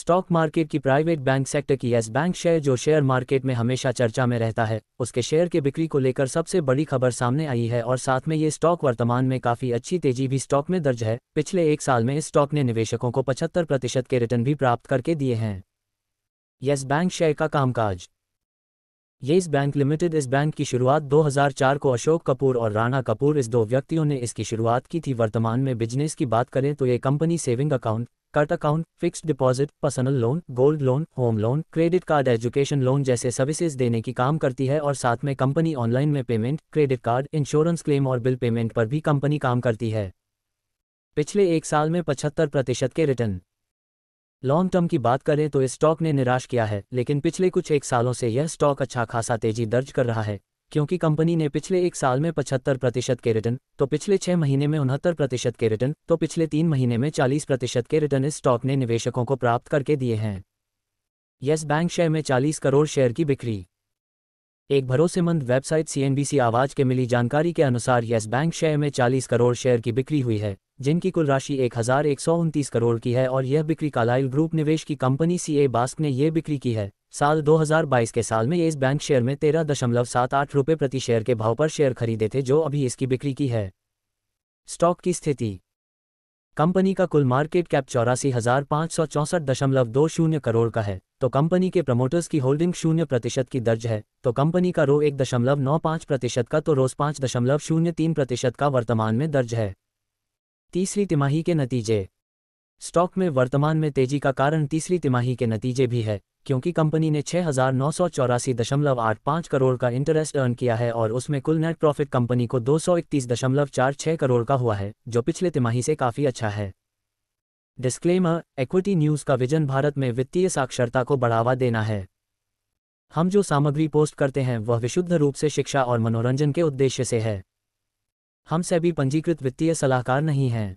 stock market की private bank sector की Yes Bank share जो शेयर मार्केट में हमेशा चर्चा में रहता है उसके शेयर के बिक्री को लेकर सबसे बड़ी खबर सामने आई है और साथ में ये स्टॉक वर्तमान में काफी अच्छी तेजी भी स्टॉक में दर्ज है पिछले एक साल में इस स्टॉक ने निवेशकों को पचहत्तर प्रतिशत के रिटर्न भी प्राप्त करके दिए हैं येस बैंक शेयर का कामकाज येस बैंक लिमिटेड इस बैंक की शुरुआत 2004 को अशोक कपूर और राणा कपूर इस दो व्यक्तियों ने इसकी शुरुआत की थी वर्तमान में बिजनेस की बात करें तो ये company saving account current account fixed deposit personal loan gold loan home loan credit card education loan जैसे सर्विसेज देने की काम करती है और साथ में कंपनी ऑनलाइन में payment credit card insurance claim और बिल पेमेंट पर भी कंपनी काम करती है पिछले एक साल में पचहत्तर प्रतिशत के रिटर्न लॉन्ग टर्म की बात करें तो इस स्टॉक ने निराश किया है लेकिन पिछले कुछ एक सालों से यह स्टॉक अच्छा खासा तेजी दर्ज कर रहा है क्योंकि कंपनी ने पिछले एक साल में 75 प्रतिशत के रिटर्न तो पिछले छह महीने में उनहत्तर प्रतिशत के रिटर्न तो पिछले तीन महीने में 40 प्रतिशत के रिटर्न इस स्टॉक ने निवेशकों को प्राप्त करके दिए हैं यस बैंक शेयर में 40 करोड़ शेयर की बिक्री एक भरोसेमंद वेबसाइट सीएनबीसी आवाज के मिली जानकारी के अनुसार यस बैंक शेयर में चालीस करोड़ शेयर की बिक्री हुई है जिनकी कुल राशि एक करोड़ की है और यह बिक्री कालाइल ग्रुप निवेश की कंपनी सी ए बास्क ने यह बिक्री की है साल 2022 के साल में येस बैंक शेयर में तेरह दशमलव सात आठ रुपये प्रति शेयर के भाव पर शेयर खरीदे थे जो अभी इसकी बिक्री की है स्टॉक की स्थिति कंपनी का कुल मार्केट कैप चौरासी हजार पाँच सौ चौंसठ दशमलव दो शून्य करोड़ का है तो कंपनी के प्रमोटर्स की होल्डिंग शून्य प्रतिशत की दर्ज है तो कंपनी का रो एक दशमलव नौ पाँच प्रतिशत का तो रोज पाँच दशमलव शून्य तीन प्रतिशत का वर्तमान में दर्ज है तीसरी तिमाही के नतीजे स्टॉक में वर्तमान में तेजी का कारण तीसरी तिमाही के नतीजे भी है क्योंकि कंपनी ने छह करोड़ का इंटरेस्ट अर्न किया है और उसमें कुल नेट प्रॉफिट कंपनी को 231.46 करोड़ का हुआ है जो पिछले तिमाही से काफ़ी अच्छा है डिस्क्लेमर एक्विटी न्यूज़ का विजन भारत में वित्तीय साक्षरता को बढ़ावा देना है हम जो सामग्री पोस्ट करते हैं वह विशुद्ध रूप से शिक्षा और मनोरंजन के उद्देश्य से है हम सभी पंजीकृत वित्तीय सलाहकार नहीं हैं